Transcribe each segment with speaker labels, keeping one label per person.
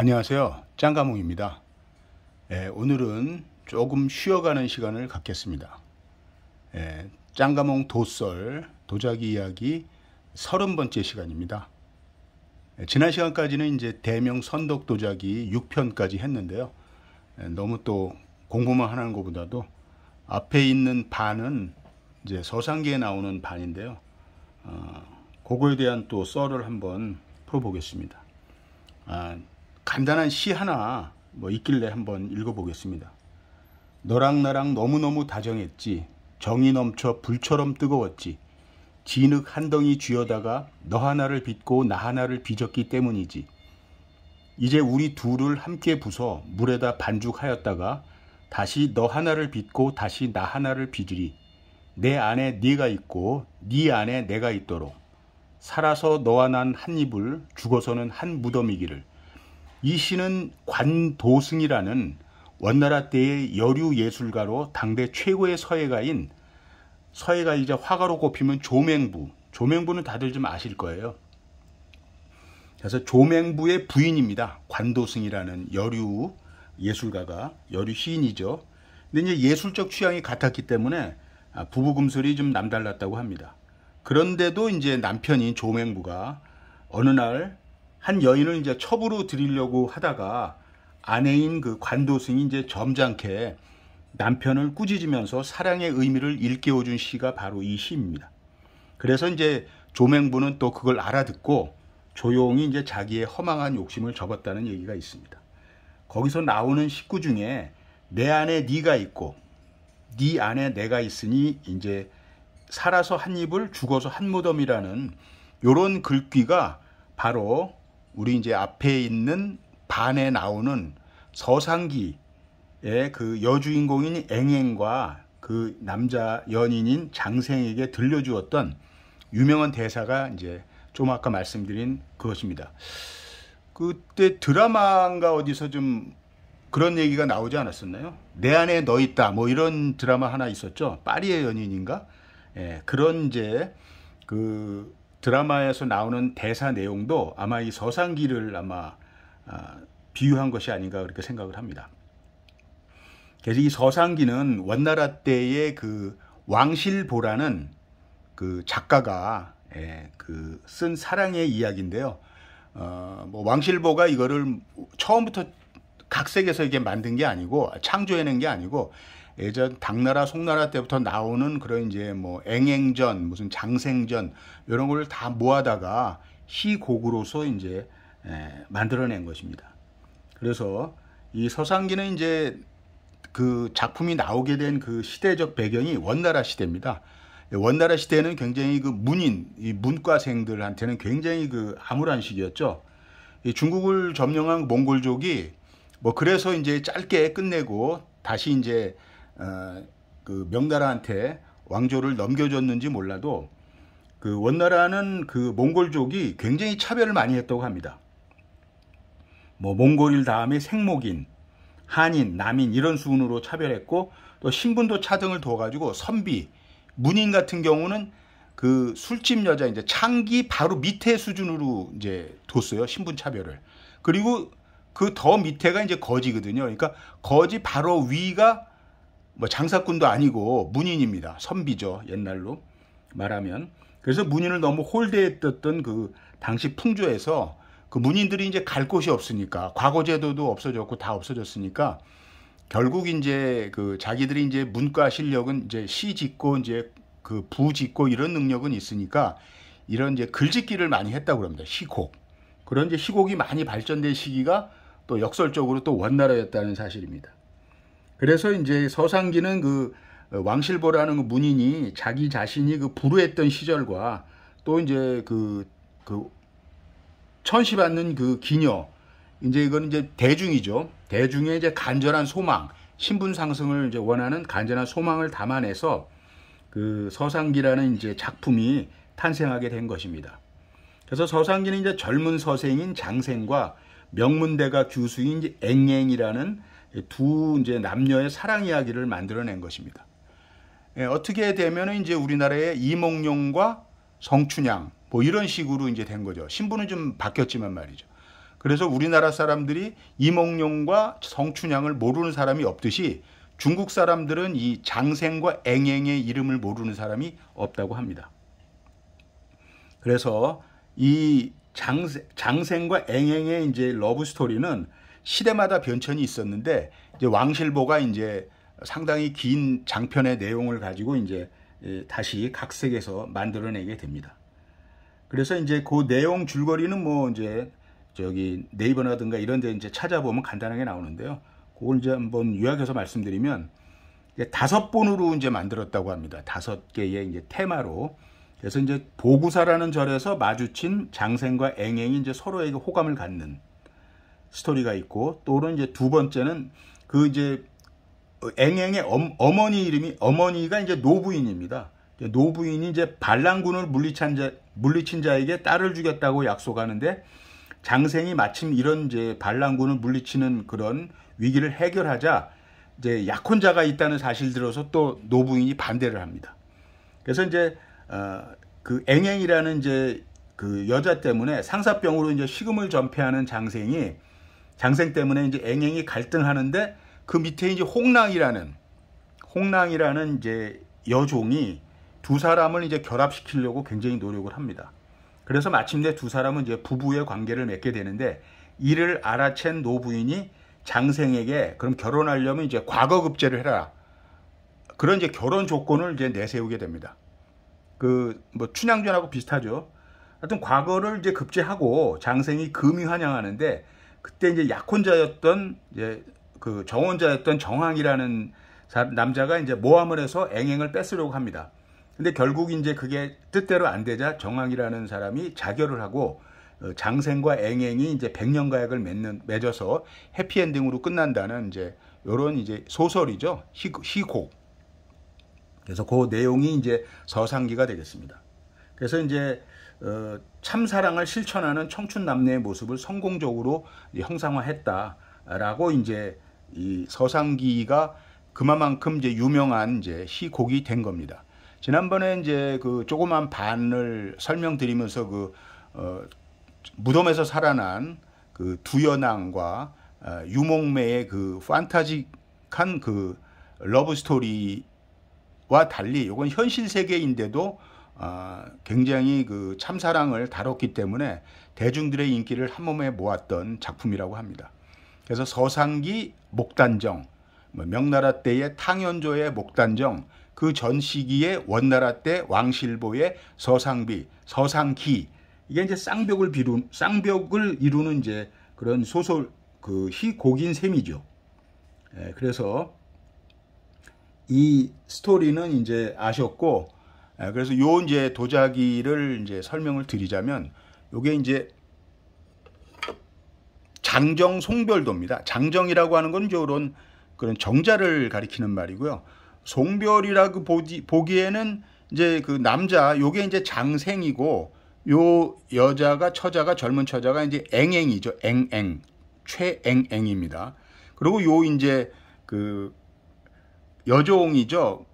Speaker 1: 안녕하세요. 짱가몽입니다. 예, 오늘은 조금 쉬어가는 시간을 갖겠습니다. 예, 짱가몽 도썰 도자기 이야기 30번째 시간입니다. 예, 지난 시간까지는 이제 대명 선덕 도자기 6편까지 했는데요. 예, 너무 또 공부만 하는 것보다도 앞에 있는 반은 이제 서상기에 나오는 반인데요. 어, 그거에 대한 또 썰을 한번 풀어보겠습니다. 아, 간단한 시 하나 뭐 있길래 한번 읽어보겠습니다. 너랑 나랑 너무너무 다정했지. 정이 넘쳐 불처럼 뜨거웠지. 진흙 한 덩이 쥐어다가 너 하나를 빚고 나 하나를 빚었기 때문이지. 이제 우리 둘을 함께 부서 물에다 반죽하였다가 다시 너 하나를 빚고 다시 나 하나를 빚으리. 내 안에 네가 있고 네 안에 내가 있도록 살아서 너와 난 한 입을 죽어서는 한 무덤이기를 이 시는 관도승이라는 원나라 때의 여류 예술가로 당대 최고의 서예가인 서예가이자 화가로 꼽히면 조맹부. 조맹부는 다들 좀 아실 거예요. 그래서 조맹부의 부인입니다. 관도승이라는 여류 예술가가 여류 시인이죠. 근데 이제 예술적 취향이 같았기 때문에 아, 부부금술이 좀 남달랐다고 합니다. 그런데도 이제 남편인 조맹부가 어느 날한 여인을 이제 첩으로 드리려고 하다가 아내인 그 관도승이 이제 점잖게 남편을 꾸짖으면서 사랑의 의미를 일깨워준 시가 바로 이 시입니다. 그래서 이제 조맹부는 또 그걸 알아듣고 조용히 이제 자기의 허망한 욕심을 접었다는 얘기가 있습니다. 거기서 나오는 식구 중에 내 안에 네가 있고 네 안에 내가 있으니 이제 살아서 한 입을 죽어서 한 무덤이라는 요런 글귀가 바로 우리 이제 앞에 있는 반에 나오는 서상기의 그 여주인공인 앵앵과 그 남자 연인인 장생에게 들려주었던 유명한 대사가 이제 좀 아까 말씀드린 그것입니다. 그때 드라마인가 어디서 좀 그런 얘기가 나오지 않았었나요? 내 안에 너 있다 뭐 이런 드라마 하나 있었죠. 파리의 연인인가? 예, 그런 이제 그 드라마에서 나오는 대사 내용도 아마 이 서상기를 아마 아, 비유한 것이 아닌가 그렇게 생각을 합니다. 그래서 이 서상기는 원나라 때의 그 왕실보라는 그 작가가 예, 그쓴 사랑의 이야기인데요. 어, 뭐 왕실보가 이거를 처음부터 각색해서 이게 만든 게 아니고 창조해낸 게 아니고 예전 당나라 송나라 때부터 나오는 그런 이제 뭐 앵앵전 무슨 장생전 이런 걸 다 모아다가 희곡으로서 이제 에, 만들어낸 것입니다. 그래서 이 서상기는 이제 그 작품이 나오게 된 그 시대적 배경이 원나라 시대입니다. 원나라 시대는 굉장히 그 문인, 이 문과생들한테는 굉장히 그 암울한 시기였죠. 이 중국을 점령한 몽골족이 뭐 그래서 이제 짧게 끝내고 다시 이제 아, 그 명나라한테 왕조를 넘겨줬는지 몰라도 그 원나라는 그 몽골족이 굉장히 차별을 많이 했다고 합니다. 뭐 몽골일 다음에 생목인, 한인, 남인 이런 수준으로 차별했고 또 신분도 차등을 둬가지고 선비, 문인 같은 경우는 그 술집 여자 이제 창기 바로 밑에 수준으로 이제 뒀어요 신분 차별을. 그리고 그 더 밑에가 이제 거지거든요. 그러니까 거지 바로 위가 뭐 장사꾼도 아니고 문인입니다. 선비죠. 옛날로 말하면. 그래서 문인을 너무 홀대했던 그 당시 풍조에서 그 문인들이 이제 갈 곳이 없으니까 과거 제도도 없어졌고 다 없어졌으니까 결국 이제 그 자기들이 이제 문과 실력은 이제 시 짓고 이제 그 부 짓고 이런 능력은 있으니까 이런 이제 글짓기를 많이 했다고 합니다. 시곡. 그런 이제 시곡이 많이 발전된 시기가 또 역설적으로 또 원나라였다는 사실입니다. 그래서 이제 서상기는 그 어, 왕실보라는 그 문인이 자기 자신이 그 불우했던 시절과 또 이제 그, 그 천시받는 그 기녀, 이제 이건 이제 대중이죠. 대중의 이제 간절한 소망, 신분 상승을 이제 원하는 간절한 소망을 담아내서 그 서상기라는 이제 작품이 탄생하게 된 것입니다. 그래서 서상기는 이제 젊은 서생인 장생과 명문대가 규수인 앵앵이라는 두 이제 남녀의 사랑 이야기를 만들어낸 것입니다. 예, 어떻게 되면 이제 우리나라의 이몽룡과 성춘향 뭐 이런 식으로 이제 된 거죠. 신분은 좀 바뀌었지만 말이죠. 그래서 우리나라 사람들이 이몽룡과 성춘향을 모르는 사람이 없듯이 중국 사람들은 이 장생과 앵앵의 이름을 모르는 사람이 없다고 합니다. 그래서 이 장생, 장생과 앵앵의 이제 러브 스토리는 시대마다 변천이 있었는데 이제 왕실보가 이제 상당히 긴 장편의 내용을 가지고 이제 예, 다시 각색해서 만들어내게 됩니다. 그래서 이제 그 내용 줄거리는 뭐 이제 저기 네이버나든가 이런 데 이제 찾아보면 간단하게 나오는데요. 그걸 이제 한번 요약해서 말씀드리면 다섯 번으로 이제 만들었다고 합니다. 다섯 개의 이제 테마로. 그래서 이제 보구사라는 절에서 마주친 장생과 앵앵이 이제 서로에게 호감을 갖는 스토리가 있고 또는 이제 두 번째는 그 이제 앵앵의 어머니 이름이 어머니가 이제 노부인입니다. 노부인이 이제 반란군을 물리친, 자, 물리친 자에게 딸을 주겠다고 약속하는데 장생이 마침 이런 이제 반란군을 물리치는 그런 위기를 해결하자 이제 약혼자가 있다는 사실 들어서 또 노부인이 반대를 합니다. 그래서 이제 어, 그 앵앵이라는 이제 그 여자 때문에 상사병으로 이제 식음을 전폐하는 장생이 장생 때문에 이제 앵앵이 갈등하는데 그 밑에 이제 홍랑이라는 홍랑이라는 이제 여종이 두 사람을 이제 결합시키려고 굉장히 노력을 합니다. 그래서 마침내 두 사람은 이제 부부의 관계를 맺게 되는데 이를 알아챈 노부인이 장생에게 그럼 결혼하려면 이제 과거급제를 해라. 그런 이제 결혼 조건을 이제 내세우게 됩니다. 그 뭐 춘향전하고 비슷하죠. 하여튼 과거를 이제 급제하고 장생이 금이 환영하는데 그때 이제 약혼자였던 이제 그 정혼자였던 정황이라는 남자가 이제 모함을 해서 앵앵을 뺏으려고 합니다. 근데 결국 이제 그게 뜻대로 안 되자 정황이라는 사람이 자결을 하고 어, 장생과 앵앵이 이제 백년가약을 맺는 맺어서 해피엔딩으로 끝난다는 이제 요런 이제 소설이죠. 희, 곡 그래서 그 내용이 이제 서상기가 되겠습니다. 그래서 이제 어, 참사랑을 실천하는 청춘 남녀의 모습을 성공적으로 형상화했다라고 이제 이 서상기가 그만큼 이제 유명한 이제 시곡이 된 겁니다. 지난번에 이제 그 조그만 반을 설명드리면서 그 어, 무덤에서 살아난 그 두연왕과 어, 유목매의 그 판타지한 그 러브 스토리와 달리 이건 현실 세계인데도 아, 굉장히 그 참사랑을 다뤘기 때문에 대중들의 인기를 한 몸에 모았던 작품이라고 합니다. 그래서 서상기 목단정, 뭐 명나라 때의 탕현조의 목단정, 그 전 시기의 원나라 때 왕실보의 서상비, 서상기 이게 이제 쌍벽을 비룬 쌍벽을 이루는 이제 그런 소설 그 희곡인 셈이죠. 예, 그래서 이 스토리는 이제 아셨고 예, 그래서 요 이제 도자기를 이제 설명을 드리자면 요게 이제 장정 송별도입니다. 장정이라고 하는 건요런 그런 정자를 가리키는 말이고요. 송별이라고 보지, 보기에는 이제 그 남자 요게 이제 장생이고 요 여자가 처자가 젊은 처자가 이제 앵앵이죠. 앵앵. 최앵앵입니다. 그리고 요 이제 그 여종이죠.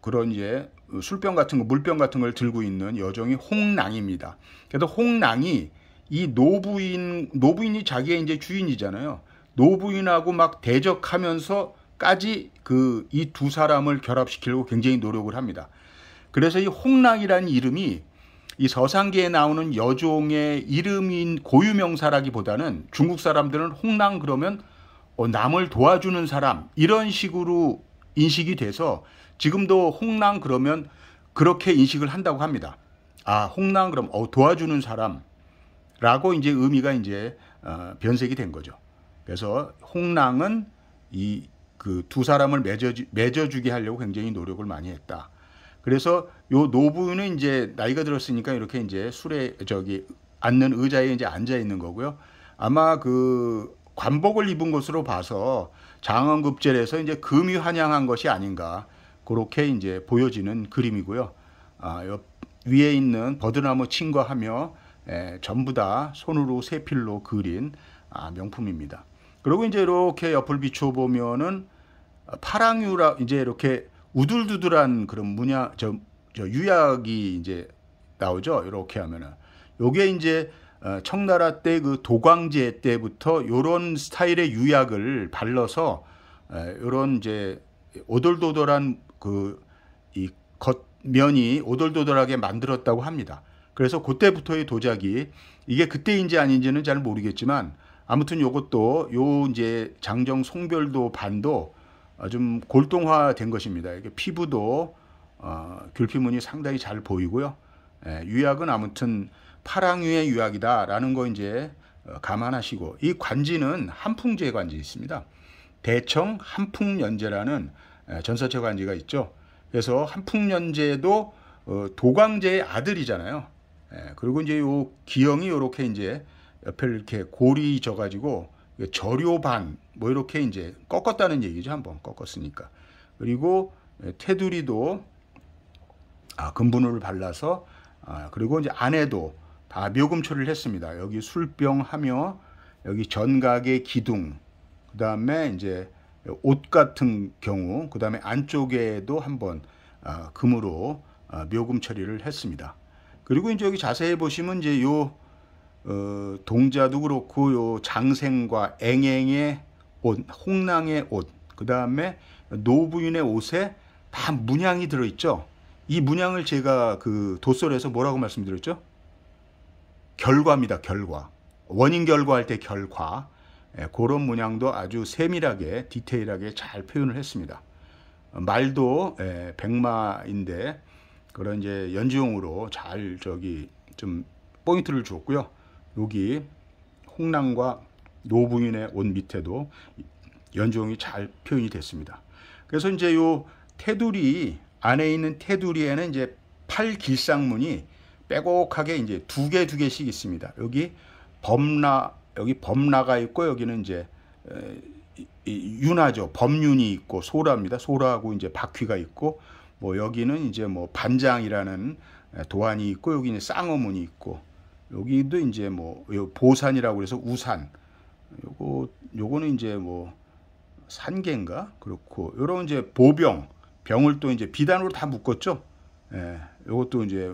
Speaker 1: 그런 이제 술병 같은 거, 물병 같은 걸 들고 있는 여정이 홍랑입니다. 그래서 홍랑이 이 노부인, 노부인이 자기의 이제 주인이잖아요. 노부인하고 막 대적하면서까지 그 이 두 사람을 결합시키려고 굉장히 노력을 합니다. 그래서 이 홍랑이라는 이름이 이서상계에 나오는 여종의 이름인 고유명사라기보다는 중국 사람들은 홍랑 그러면 어, 남을 도와주는 사람 이런 식으로 인식이 돼서 지금도 홍랑 그러면 그렇게 인식을 한다고 합니다. 아, 홍랑 그럼 어, 도와주는 사람라고 이제 의미가 이제 어, 변색이 된 거죠. 그래서 홍랑은 이 그 두 사람을 맺어 맺어주게 하려고 굉장히 노력을 많이 했다. 그래서 요 노부는 이제 나이가 들었으니까 이렇게 이제 술에 저기 앉는 의자에 이제 앉아 있는 거고요. 아마 그 관복을 입은 것으로 봐서 장원급제에서 이제 금이 환영한 것이 아닌가. 그렇게 이제 보여지는 그림이고요. 아, 옆 위에 있는 버드나무 친과하며 에, 예, 전부 다 손으로 세필로 그린 아, 명품입니다. 그리고 이제 이렇게 옆을 비춰 보면은 아, 파랑유라 이제 이렇게 우둘두둘한 그런 문양 저, 저 유약이 이제 나오죠. 이렇게 하면은 요게 이제 어, 청나라 때 그 도광제 때부터 요런 스타일의 유약을 발라서 예, 요런 이제 오돌도돌한 그이 겉면이 오돌도돌하게 만들었다고 합니다. 그래서 그때부터의 도자기 이게 그때인지 아닌지는 잘 모르겠지만 아무튼 요것도 요 이제 장정 송별도 반도 좀 골동화된 것입니다. 이게 피부도 어, 귤피문이 상당히 잘 보이고요. 예, 유약은 아무튼 파랑유의 유약이다라는 거 이제 어, 감안하시고 이 관지는 한풍제 관지 있습니다. 대청 한풍연제라는 예, 전사체관지가 있죠. 그래서 한풍연제도 어, 도광제의 아들이잖아요. 예, 그리고 이제 요 기형이 요렇게 이제 옆에 이렇게 고리 져가지고 절요반 뭐 이렇게 이제 꺾었다는 얘기죠. 한번 꺾었으니까. 그리고 예, 테두리도 아, 금분호를 발라서 아, 그리고 이제 안에도 다묘금처리를 했습니다. 여기 술병하며 여기 전각의 기둥 그 다음에 이제 옷 같은 경우 그 다음에 안쪽에도 한번 아, 금으로 아, 묘금 처리를 했습니다. 그리고 이제 여기 자세히 보시면 이제 요 어, 동자도 그렇고 요 장생과 앵앵의 옷, 홍랑의 옷, 그 다음에 노부인의 옷에 다 문양이 들어있죠. 이 문양을 제가 그 도설에서 뭐라고 말씀드렸죠? 결과입니다. 결과. 원인 결과할 때 결과. 예, 그런 문양도 아주 세밀하게 디테일하게 잘 표현을 했습니다. 말도 예, 백마인데 그런 이제 연주용으로 잘 저기 좀 포인트를 줬고요. 여기 홍랑과 노부인의 옷 밑에도 연주용이 잘 표현이 됐습니다. 그래서 이제 요 테두리 안에 있는 테두리에는 이제 팔길상문이 빼곡하게 이제 두 개 두 개씩 있습니다. 여기 범라 여기 범나가 있고 여기는 이제 윤화죠. 범윤이 있고 소라입니다. 소라하고 이제 박휘가 있고 뭐 여기는 이제 뭐 반장이라는 도안이 있고 여기는 쌍어문이 있고 여기도 이제 뭐 보산이라고 그래서 우산 요거 요거는 이제 뭐 산계인가 그렇고 요런 이제 보병 병을 또 이제 비단으로 다 묶었죠. 예, 요것도 이제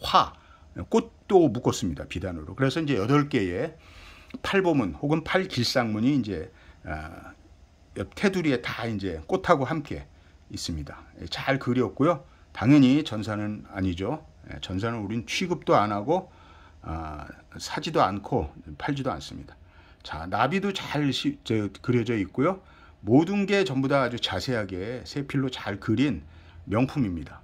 Speaker 1: 화 꽃도 묶었습니다 비단으로. 그래서 이제 여덟 개의 팔보문 혹은 팔길상문이 이제 아, 옆 테두리에 다 이제 꽃하고 함께 있습니다. 예, 잘 그렸고요. 당연히 전사는 아니죠. 예, 전사는 우린 취급도 안 하고 아, 사지도 않고 팔지도 않습니다. 자 나비도 잘 시, 저, 그려져 있고요. 모든 게 전부 다 아주 자세하게 세 필로 잘 그린 명품입니다.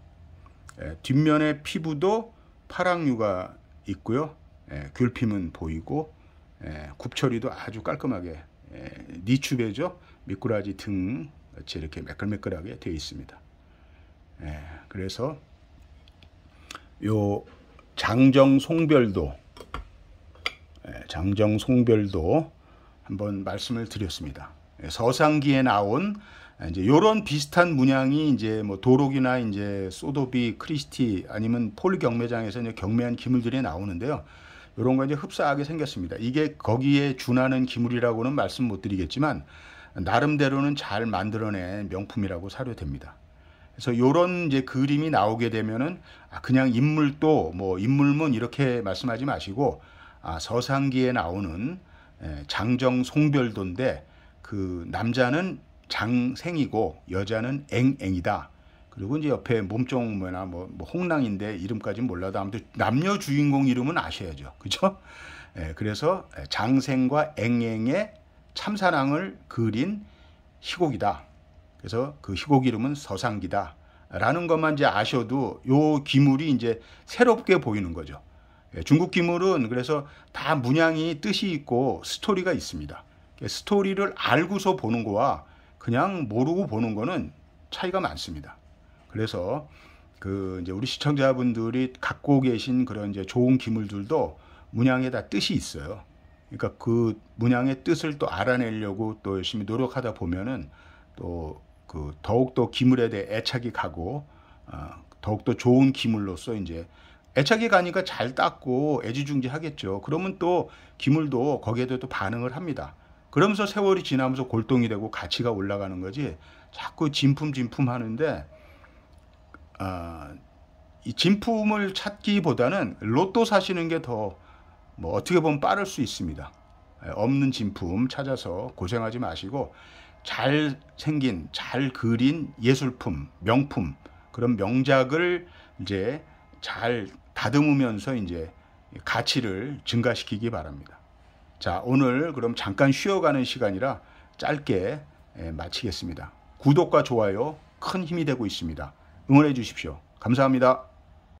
Speaker 1: 예, 뒷면에 피부도 파랑류가 있고요. 예, 귤핌은 보이고 예, 굽처리도 아주 깔끔하게 예, 니추베죠 미꾸라지 등 같이 이렇게 매끌매끌하게 되어 있습니다 예, 그래서 요 장정 송별도 예, 장정 송별도 한번 말씀을 드렸습니다 예, 서상기에 나온 이제 요런 비슷한 문양이 이제 뭐 도록이나 이제 소도비 크리스티 아니면 폴 경매장에서 이제 경매한 기물들이 나오는데요 이런 거 이제 흡사하게 생겼습니다. 이게 거기에 준하는 기물이라고는 말씀 못 드리겠지만 나름대로는 잘 만들어낸 명품이라고 사료됩니다. 그래서 이런 이제 그림이 나오게 되면은 아, 그냥 인물도 뭐 인물문 이렇게 말씀하지 마시고 아, 서상기에 나오는 예, 장정 송별도인데 그 남자는 장생이고 여자는 앵앵이다. 그리고 이제 옆에 몸종 뭐나 뭐, 뭐 홍랑인데 이름까지는 몰라도 아무튼 남녀 주인공 이름은 아셔야죠. 그죠? 예, 그래서 장생과 앵앵의 참사랑을 그린 희곡이다. 그래서 그 희곡 이름은 서상기다. 라는 것만 이제 아셔도 요 기물이 이제 새롭게 보이는 거죠. 예, 중국 기물은 그래서 다 문양이 뜻이 있고 스토리가 있습니다. 그러니까 스토리를 알고서 보는 거와 그냥 모르고 보는 거는 차이가 많습니다. 그래서 그 이제 우리 시청자분들이 갖고 계신 그런 이제 좋은 기물들도 문양에 다 뜻이 있어요. 그러니까 그 문양의 뜻을 또 알아내려고 또 열심히 노력하다 보면은 또 그 더욱더 기물에 대해 애착이 가고 어, 더욱더 좋은 기물로서 이제 애착이 가니까 잘 닦고 애지중지 하겠죠. 그러면 또 기물도 거기에 대해 또 반응을 합니다. 그러면서 세월이 지나면서 골동이 되고 가치가 올라가는 거지 자꾸 진품 진품 하는데 어, 이 진품을 찾기보다는 로또 사시는 게 더 뭐 어떻게 보면 빠를 수 있습니다. 예, 없는 진품 찾아서 고생하지 마시고 잘 생긴, 잘 그린 예술품, 명품 그런 명작을 이제 잘 다듬으면서 이제 가치를 증가시키기 바랍니다. 자, 오늘 그럼 잠깐 쉬어가는 시간이라 짧게 예, 마치겠습니다. 구독과 좋아요 큰 힘이 되고 있습니다. 응원해 주십시오. 감사합니다.